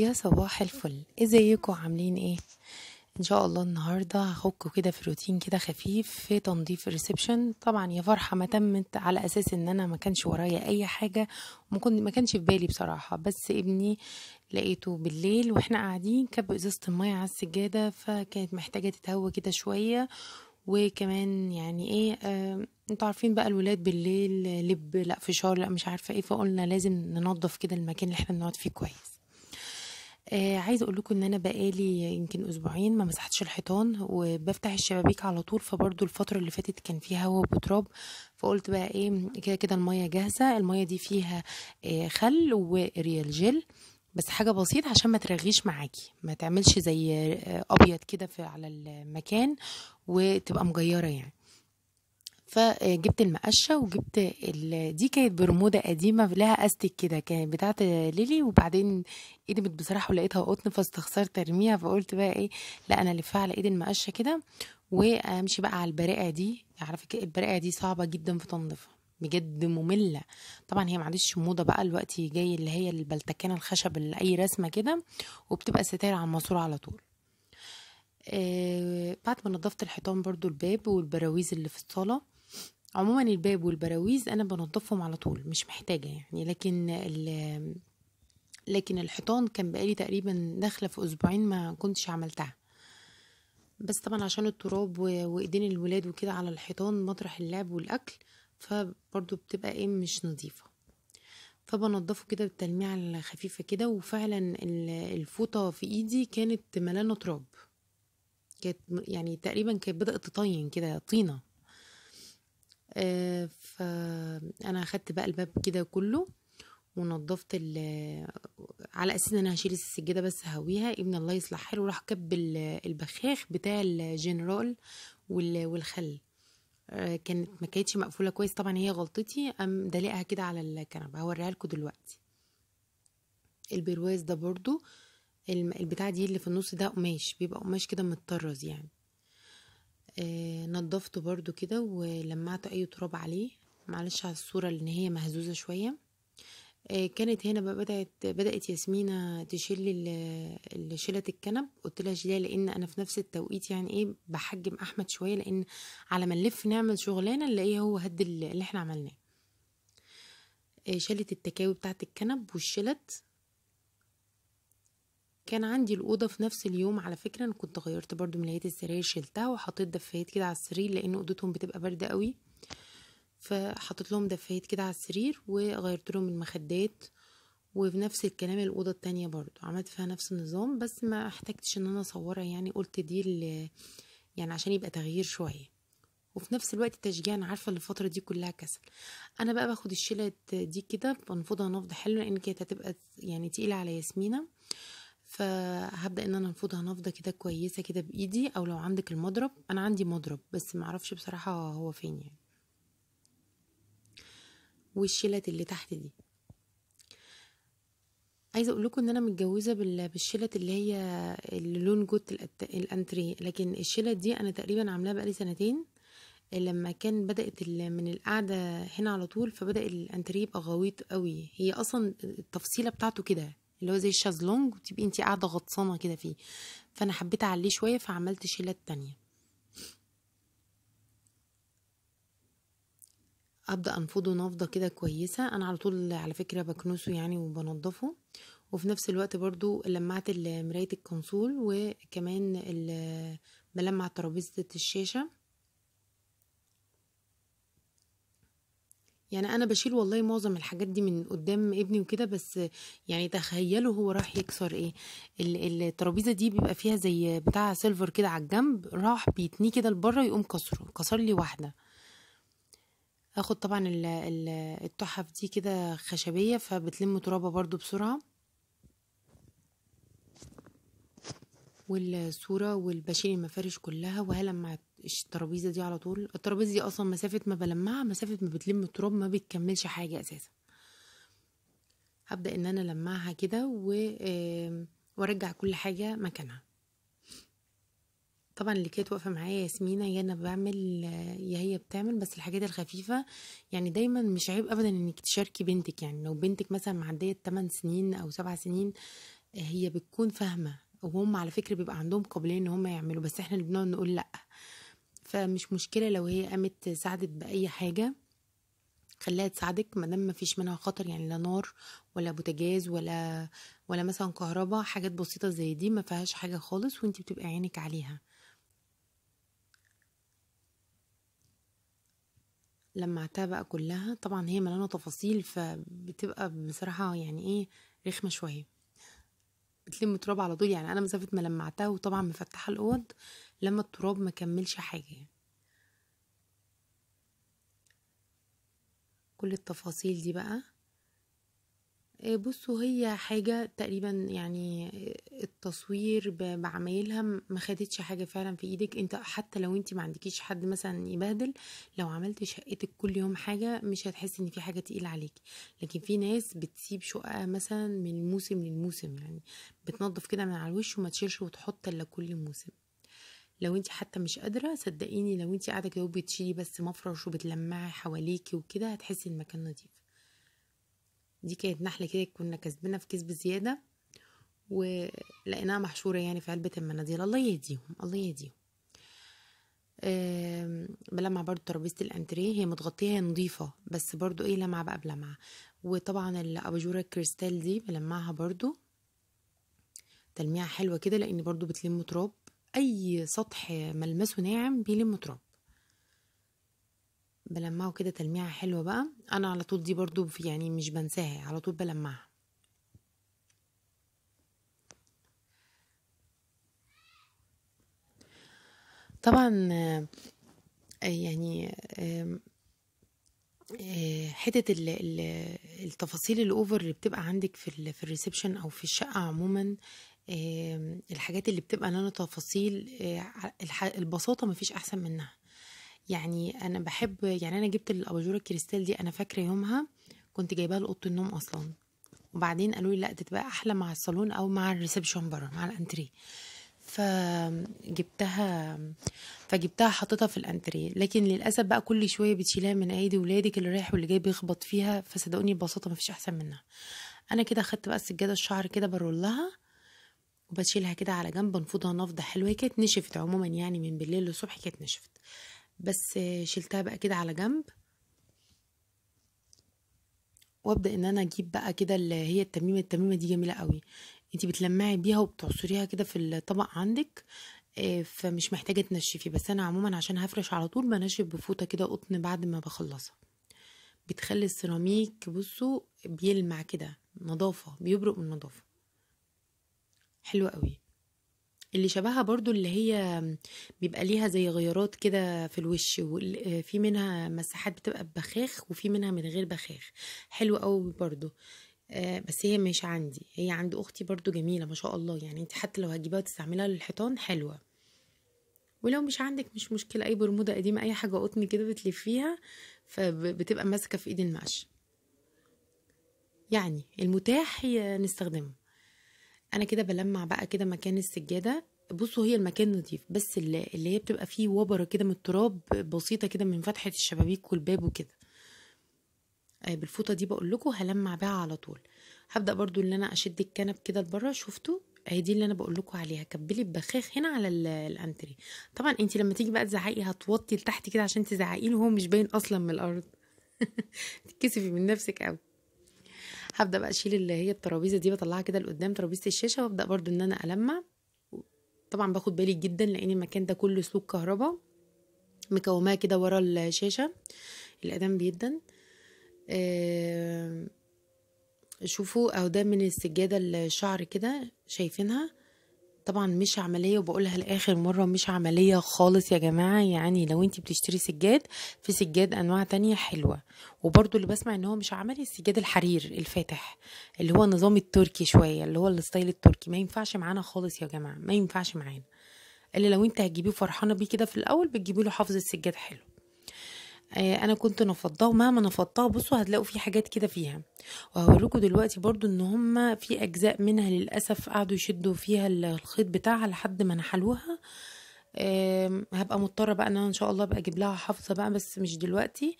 يا صباح الفل ازيكم إيه عاملين ايه ان شاء الله النهارده هخكوا كده في روتين كده خفيف في تنظيف الريسبشن طبعا يا فرحه ما تمت على اساس ان انا ما كانش ورايا اي حاجه ممكن ما كانش في بالي بصراحه بس ابني لقيته بالليل واحنا قاعدين كب ازازه الميه على السجاده فكانت محتاجه تتهوى كده شويه وكمان يعني ايه آه انتوا عارفين بقى الولاد بالليل لب لا فشار لا مش عارفه ايه فقلنا لازم ننظف كده المكان اللي احنا بنقعد فيه كويس آه عايزه اقول لكم ان انا بقالي يمكن اسبوعين ما مسحتش الحيطان وبفتح الشبابيك على طول فبرضو الفتره اللي فاتت كان فيها هواء وتراب فقلت بقى ايه كده كده الميه جاهزه الميه دي فيها آه خل وريال جل بس حاجه بسيطه عشان ما ترغيش معاكي ما تعملش زي آه، ابيض كده على المكان وتبقى مجيره يعني فجبت المقشه وجبت ال... دي كانت برموده قديمه لها استك كده كانت بتاعه ليلي وبعدين قدمت بصراحه ولقيتها قطن فاستخسرت ارميها فقلت بقى ايه لا انا الفها على ايد المقشه كده وامشي بقى على البرقع دي على فكره البرقع دي صعبه جدا في تنظيفها بجد مملة طبعا هي معلش موضة بقى الوقت جاي اللي هي البلتكانة الخشب اللي أي رسمة كده وبتبقى ستاير على الماسورة على طول آه، بعد ما نضفت الحيطان برضو الباب والبراويز اللي في الصالة عموما الباب والبراويز انا بنضفهم على طول مش محتاجه يعني لكن ال لكن الحيطان كان بقالي تقريبا داخله في اسبوعين ما كنتش عملتها بس طبعا عشان التراب وايدين الولاد وكده على الحيطان مطرح اللعب والاكل فبرضو بتبقى ايه مش نظيفه فبنضفه كده بالتلميع الخفيفه كده وفعلا الفوطه في ايدي كانت ملانه تراب كانت يعني تقريبا كانت بدات تطين كده طينه آه، فانا اخدت بقى الباب كده كله ونضفت على اساس ان انا هشيل السجاده بس هويها ابن الله يصلح حاله راح كب البخاخ بتاع الجنرال والخل آه، كانت ما كانتش مقفوله كويس طبعا هي غلطتي ام دلقها كده على الكنبه هوريها لكم دلوقتي البرواز ده برضو البتاع دي اللي في النص ده قماش بيبقى قماش كده متطرز يعني آه، نضفته برضو كده ولمعت اي تراب عليه معلش على الصورة لان هي مهزوزة شوية آه، كانت هنا بقى بدأت بدأت ياسمينة تشيل شيلة الكنب قلت لها شيلها لأن أنا في نفس التوقيت يعني إيه بحجم أحمد شوية لأن على ما نلف نعمل شغلانة نلاقيه هو هد اللي إحنا عملناه آه، شالت التكاوي بتاعت الكنب والشلت كان عندي الأوضة في نفس اليوم على فكرة أنا كنت غيرت برضو ملايات السراير شلتها وحطيت دفايات كده على السرير لأن أوضتهم بتبقى باردة قوي فحطيت لهم دفايات كده على السرير وغيرت لهم المخدات وفي نفس الكلام الأوضة التانية برضو عملت فيها نفس النظام بس ما احتجتش ان انا اصورها يعني قلت دي يعني عشان يبقى تغيير شوية وفي نفس الوقت تشجيع انا عارفه الفتره دي كلها كسل انا بقى باخد الشله دي كده بنفضها نفض حلو لان كانت هتبقى يعني تقيله على ياسمينه فهبدا ان انا انفضها نفضه كده كويسه كده بايدي او لو عندك المضرب انا عندي مضرب بس معرفش بصراحه هو فين يعني والشلت اللي تحت دي عايزه اقول لكم ان انا متجوزه بالشلت اللي هي اللي لون جوت الانتري لكن الشلت دي انا تقريبا عاملاها بقالي سنتين لما كان بدات من القعده هنا على طول فبدا الانتريه يبقى غويط قوي هي اصلا التفصيله بتاعته كده اللي هو زي الشازلونج وتبقي انت قاعده غطسانه كده فيه فانا حبيت اعليه شويه فعملت شيلات تانية ابدا انفضه نفضه كده كويسه انا على طول على فكره بكنسه يعني وبنضفه وفي نفس الوقت برضو لمعت مرايه الكنسول وكمان ملمع ترابيزه الشاشه يعني انا بشيل والله معظم الحاجات دي من قدام ابني وكده بس يعني تخيلوا هو راح يكسر ايه الترابيزه دي بيبقى فيها زي بتاع سيلفر كده على الجنب راح بيتنيه كده لبره يقوم كسره كسر لي واحده اخد طبعا التحف دي كده خشبيه فبتلم ترابه برضو بسرعه والصوره والبشيل المفارش كلها وهلم مع الترابيزه دي على طول الترابيزه دي اصلا مسافه ما بلمها مسافه ما بتلم التراب ما بتكملش حاجه اساسا هبدا ان انا لمعها كده و وارجع كل حاجه مكانها طبعا اللي كانت واقفه معايا ياسمينه يا انا بعمل يا هي بتعمل بس الحاجات الخفيفه يعني دايما مش عيب ابدا انك تشاركي بنتك يعني لو بنتك مثلا معديه 8 سنين او 7 سنين هي بتكون فاهمه وهم على فكره بيبقى عندهم قابليه ان هم يعملوا بس احنا اللي بنقعد نقول لا فمش مشكلة لو هي قامت ساعدت بأي حاجة خليها تساعدك دام مفيش منها خطر يعني لا نار ولا بوتجاز ولا ولا مثلا كهرباء حاجات بسيطة زي دي ما فيهاش حاجة خالص وانت بتبقى عينك عليها لمعتها بقى كلها طبعا هي مليانة تفاصيل فبتبقى بصراحة يعني ايه رخمة شوية تلم التراب على طول يعني انا مسافه ما لمعتها وطبعا مفتحه الاوض لما التراب ما كملش حاجه كل التفاصيل دي بقى آه، بصوا هي حاجة تقريبا يعني التصوير بعمايلها ما خدتش حاجة فعلا في ايدك انت حتى لو انت ما عندكيش حد مثلا يبهدل لو عملت شقتك كل يوم حاجة مش هتحسي ان في حاجة تقيلة عليكي لكن في ناس بتسيب شقة مثلا من موسم للموسم يعني بتنظف كده من على الوش وما تشيلش وتحط الا كل موسم لو انت حتى مش قادرة صدقيني لو انت قاعدة كده وبتشيلي بس مفرش وبتلمعي حواليكي وكده هتحسي المكان نضيف دي كانت نحلة كده كنا كسبنا في كسب زيادة ولقيناها محشورة يعني في علبة المناديل الله يهديهم الله يهديهم بلمع برضو ترابيزة الانتريه هي متغطية هي نظيفة بس برضو ايه لمعة بقى بلمعة وطبعا الاباجورة الكريستال دي بلمعها برضو تلميعة حلوة كده لان برضو بتلم تراب اي سطح ملمسه ناعم بيلم تراب بلمعه كده تلميعه حلوه بقى انا على طول دي برضو يعني مش بنساها على طول بلمعها طبعا آه، يعني آه، حته التفاصيل الاوفر اللي بتبقى عندك في في الريسبشن او في الشقه عموما الحاجات اللي بتبقى لنا تفاصيل آه، البساطه مفيش احسن منها يعني انا بحب يعني انا جبت الاباجوره الكريستال دي انا فاكره يومها كنت جايباها لاوضه النوم اصلا وبعدين قالوا لي لا تبقى احلى مع الصالون او مع الريسبشن بره مع الانتري فجبتها فجبتها حطيتها في الانتري لكن للاسف بقى كل شويه بتشيلها من ايدي ولادك اللي رايح واللي جاي بيخبط فيها فصدقوني ببساطه مفيش احسن منها انا كده خدت بقى السجاده الشعر كده برولها وبشيلها كده على جنب نفضها نفضه حلوه كانت نشفت عموما يعني من بالليل للصبح كانت نشفت بس شلتها بقى كده على جنب وابدا ان انا اجيب بقى كده اللي هي التميمه التميمه دي جميله قوي انت بتلمعي بيها وبتعصريها كده في الطبق عندك آه، فمش محتاجه تنشفي بس انا عموما عشان هفرش على طول بنشف بفوطه كده قطن بعد ما بخلصها بتخلي السيراميك بصوا بيلمع كده نظافه بيبرق من النظافه حلوه قوي اللي شبهها برضو اللي هي بيبقى ليها زي غيارات كده في الوش وفي منها مساحات بتبقى ببخاخ وفي منها من غير بخاخ حلو قوي برضو آه، بس هي مش عندي هي عند اختي برضو جميله ما شاء الله يعني انت حتى لو هتجيبها وتستعملها للحيطان حلوه ولو مش عندك مش مشكله اي برموده قديمه اي حاجه قطن كده بتلفيها فبتبقى ماسكه في ايد المقش يعني المتاح نستخدمه انا كده بلمع بقى كده مكان السجاده بصوا هي المكان نظيف بس اللي, اللي هي بتبقى فيه وبره كده من التراب بسيطه كده من فتحه الشبابيك والباب وكده آه، بالفوطه دي بقول لكم هلمع بيها على طول هبدا برضو ان انا اشد الكنب كده لبره شفتوا اهي دي اللي انا بقول لكم عليها كبلي البخاخ هنا على الانتري طبعا انت لما تيجي بقى تزعقي هتوطي لتحت كده عشان تزعقي له هو مش باين اصلا من الارض تتكسفي من نفسك قوي هبدا بقى اشيل اللي هي الترابيزه دي بطلعها كده لقدام ترابيزه الشاشه وابدا برضو ان انا المع طبعا باخد بالي جدا لان المكان ده كله سلوك كهرباء مكوماه كده ورا الشاشه الادام جدا شوفوا اهو ده من السجاده الشعر كده شايفينها طبعا مش عملية وبقولها لآخر مرة مش عملية خالص يا جماعة يعني لو انت بتشتري سجاد في سجاد أنواع تانية حلوة وبرضو اللي بسمع ان هو مش عملي السجاد الحرير الفاتح اللي هو نظام التركي شوية اللي هو الستايل التركي ما ينفعش معانا خالص يا جماعة ما ينفعش معانا اللي لو انت هتجيبيه فرحانة بيه كده في الأول بتجيبي له حافظ السجاد حلو آه، انا كنت نفضاه ومهما نفضتها بصوا هتلاقوا في حاجات كده فيها وهوريكم دلوقتي برضو ان هما في اجزاء منها للاسف قعدوا يشدوا فيها الخيط بتاعها لحد ما نحلوها هبقى مضطره بقى ان انا ان شاء الله ابقى اجيب لها حافظه بقى بس مش دلوقتي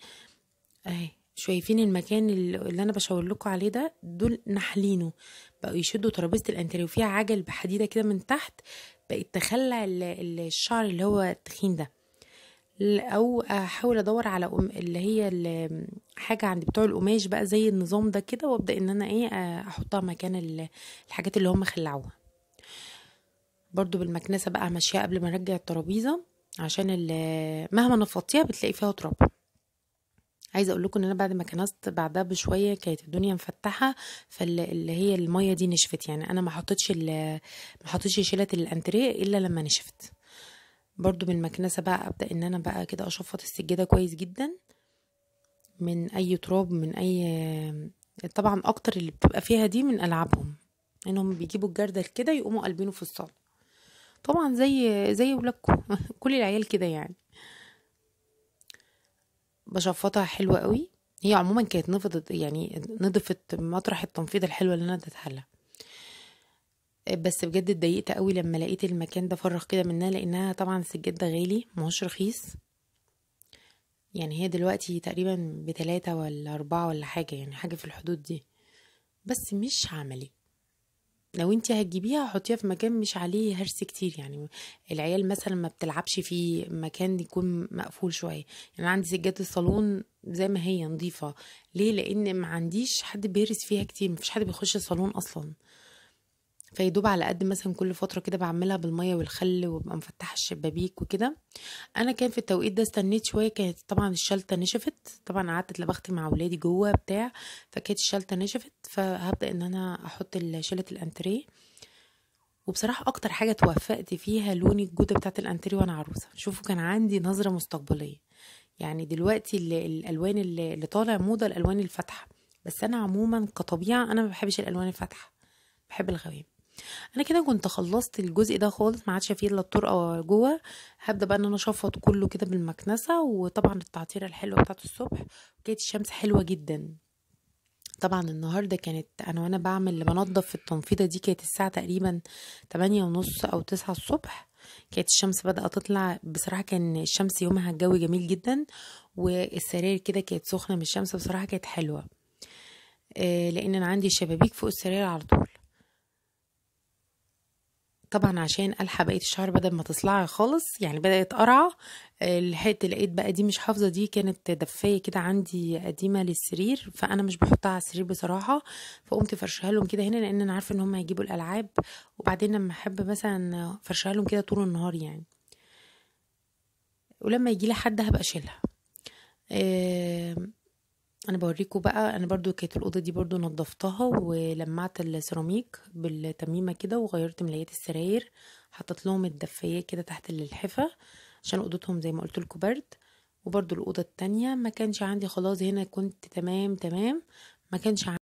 اهي شايفين المكان اللي انا بشاور لكم عليه ده دول نحلينه بقوا يشدوا ترابيزه الانتريه وفيها عجل بحديده كده من تحت بقت تخلع الشعر اللي هو التخين ده او احاول ادور على اللي هي حاجه عند بتوع القماش بقى زي النظام ده كده وابدا ان انا ايه احطها مكان الحاجات اللي هم خلعوها برضو بالمكنسه بقى ماشيه قبل ما ارجع الترابيزه عشان مهما نفضتيها بتلاقي فيها تراب عايزه اقول لكم ان انا بعد ما كنست بعدها بشويه كانت الدنيا مفتحه فاللي هي الميه دي نشفت يعني انا ما حطيتش ما حطيتش شيله الانتريه الا لما نشفت برضو بالمكنسة بقى أبدأ إن أنا بقى كده أشفط السجادة كويس جدا من أي تراب من أي طبعا أكتر اللي بتبقى فيها دي من ألعابهم إنهم بيجيبوا الجردل كده يقوموا قلبينه في الصالة طبعا زي زي ولادكم كل العيال كده يعني بشفطها حلوة قوي هي عموما كانت نفضت يعني نضفت مطرح التنفيض الحلوة اللي أنا اديتها لها بس بجد اتضايقت قوي لما لقيت المكان ده فرغ كده منها لانها طبعا السجاد ده غالي مهوش رخيص يعني هي دلوقتي تقريبا بتلاتة ولا أربعة ولا حاجة يعني حاجة في الحدود دي بس مش عملي إيه. لو انت هتجيبيها حطيها في مكان مش عليه هرس كتير يعني العيال مثلا ما بتلعبش في مكان يكون مقفول شويه يعني عندي سجاده الصالون زي ما هي نظيفه ليه لان ما عنديش حد بيرس فيها كتير مفيش حد بيخش الصالون اصلا فيدوب على قد مثلا كل فترة كده بعملها بالمية والخل وببقى مفتحة الشبابيك وكده أنا كان في التوقيت ده استنيت شوية كانت طبعا الشلتة نشفت طبعا قعدت اتلبخت مع ولادي جوه بتاع فكانت الشلتة نشفت فهبدأ إن أنا أحط شلة الأنتريه وبصراحة أكتر حاجة توفقت فيها لوني الجودة بتاعت الأنتريه وأنا عروسة شوفوا كان عندي نظرة مستقبلية يعني دلوقتي الألوان اللي طالع موضة الألوان الفاتحة بس أنا عموما كطبيعة أنا ما بحبش الألوان الفاتحة بحب الغوامق انا كده كنت خلصت الجزء ده خالص ما عادش فيه الا الطرقه جوه هبدا بقى ان انا اشفط كله كده بالمكنسه وطبعا التعطيره الحلوه بتاعت الصبح كانت الشمس حلوه جدا طبعا النهارده كانت انا وانا بعمل اللي بنضف في التنفيضه دي كانت الساعه تقريبا تمانية ونص او تسعة الصبح كانت الشمس بدأت تطلع بصراحه كان الشمس يومها الجو جميل جدا والسرير كده كانت سخنه من الشمس بصراحه كانت حلوه آه، لان انا عندي شبابيك فوق السرير على طول طبعا عشان الحق بقيه الشعر بدل ما تصلعي خالص يعني بدات قرعه آه، لحقت لقيت بقى دي مش حافظه دي كانت دفايه كده عندي قديمه للسرير فانا مش بحطها على السرير بصراحه فقمت فرشها لهم كده هنا لان انا عارفه ان هم هيجيبوا الالعاب وبعدين لما احب مثلا فرشها لهم كده طول النهار يعني ولما يجي لي حد هبقى اشيلها آه، انا بوريكم بقى انا برضو كانت الاوضه دي برضو نظفتها ولمعت السيراميك بالتميمه كده وغيرت ملايات السراير حطيت لهم الدفايه كده تحت اللحفه عشان اوضتهم زي ما قلت لكم برد وبرضو الاوضه التانية ما كانش عندي خلاص هنا كنت تمام تمام ما كانش عندي